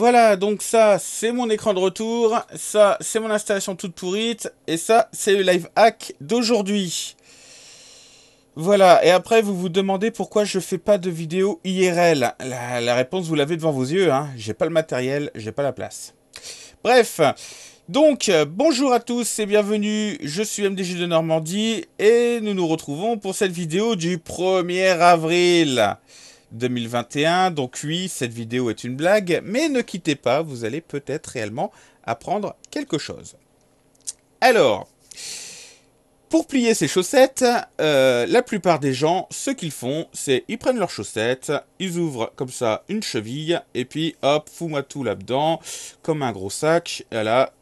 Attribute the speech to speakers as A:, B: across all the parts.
A: Voilà, donc ça, c'est mon écran de retour, ça, c'est mon installation toute pourrite, et ça, c'est le live hack d'aujourd'hui. Voilà, et après, vous vous demandez pourquoi je fais pas de vidéo IRL. La, la réponse, vous l'avez devant vos yeux, hein. J'ai pas le matériel, j'ai pas la place. Bref, donc, euh, bonjour à tous et bienvenue, je suis MDG de Normandie, et nous nous retrouvons pour cette vidéo du 1er avril. 2021. Donc oui, cette vidéo est une blague, mais ne quittez pas, vous allez peut-être réellement apprendre quelque chose. Alors, pour plier ses chaussettes, euh, la plupart des gens, ce qu'ils font, c'est ils prennent leurs chaussettes, ils ouvrent comme ça une cheville, et puis hop, fous-moi tout là-dedans, comme un gros sac, et là,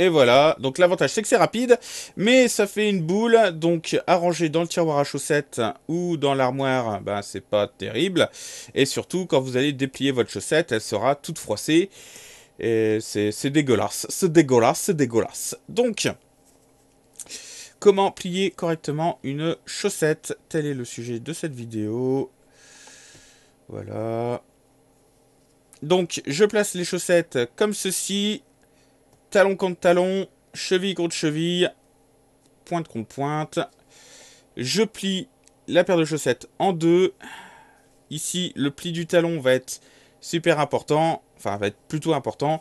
A: et voilà, donc l'avantage c'est que c'est rapide, mais ça fait une boule, donc à dans le tiroir à chaussettes ou dans l'armoire, ben c'est pas terrible. Et surtout, quand vous allez déplier votre chaussette, elle sera toute froissée. Et c'est dégueulasse, c'est dégueulasse, c'est dégueulasse. Donc, comment plier correctement une chaussette Tel est le sujet de cette vidéo. Voilà. Donc, je place les chaussettes comme ceci talon contre talon, cheville contre cheville, pointe contre pointe. Je plie la paire de chaussettes en deux. Ici, le pli du talon va être super important, enfin va être plutôt important.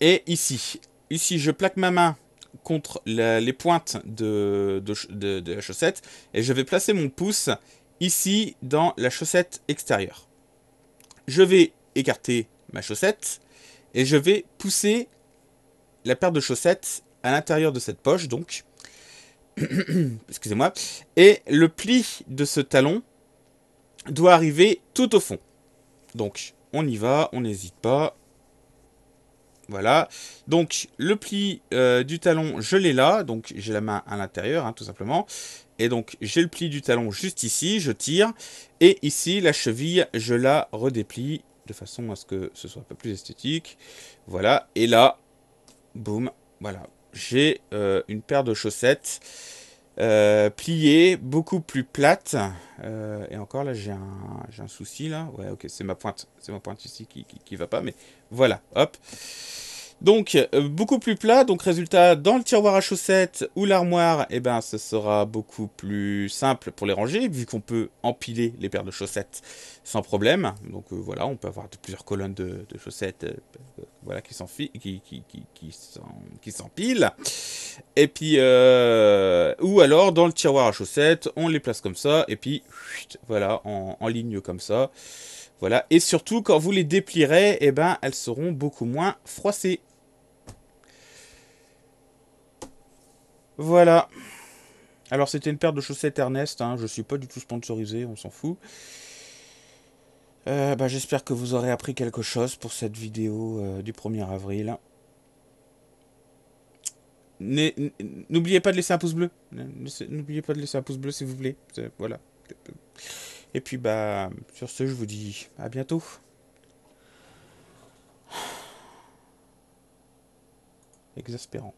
A: Et ici, ici je plaque ma main contre les pointes de, la chaussette et je vais placer mon pouce ici dans la chaussette extérieure. Je vais écarter ma chaussette et je vais pousser la paire de chaussettes à l'intérieur de cette poche, donc. Excusez-moi. Et le pli de ce talon doit arriver tout au fond. Donc, on y va, on n'hésite pas. Voilà. Donc, le pli euh, du talon, je l'ai là. Donc, j'ai la main à l'intérieur, hein, tout simplement. Et donc, j'ai le pli du talon juste ici, je tire. Et ici, la cheville, je la redéplie de façon à ce que ce soit un peu plus esthétique. Voilà. Et là, Boom, voilà. J'ai euh, une paire de chaussettes euh, pliées, beaucoup plus plates. Euh, et encore là, j'ai un, souci là. Ouais, ok, c'est ma pointe, c'est ma pointe ici qui, ne va pas, mais voilà, hop. Donc, euh, beaucoup plus plat. Donc, résultat, dans le tiroir à chaussettes ou l'armoire, eh ben, ce sera beaucoup plus simple pour les ranger, vu qu'on peut empiler les paires de chaussettes sans problème. Donc, euh, voilà, on peut avoir plusieurs colonnes de, chaussettes euh, voilà, qui s'empilent. Qui, qui, et puis, ou alors, dans le tiroir à chaussettes, on les place comme ça, et puis, voilà, en ligne comme ça. Voilà, et surtout quand vous les déplierez, eh ben, elles seront beaucoup moins froissées. Voilà. Alors c'était une paire de chaussettes Ernest, Je hein. je suis pas du tout sponsorisé, on s'en fout. Euh, bah, j'espère que vous aurez appris quelque chose pour cette vidéo euh, du 1er avril. N'oubliez pas de laisser un pouce bleu. N'oubliez pas de laisser un pouce bleu, s'il vous plaît. Voilà. Et puis bah sur ce, je vous dis à bientôt. Exaspérant.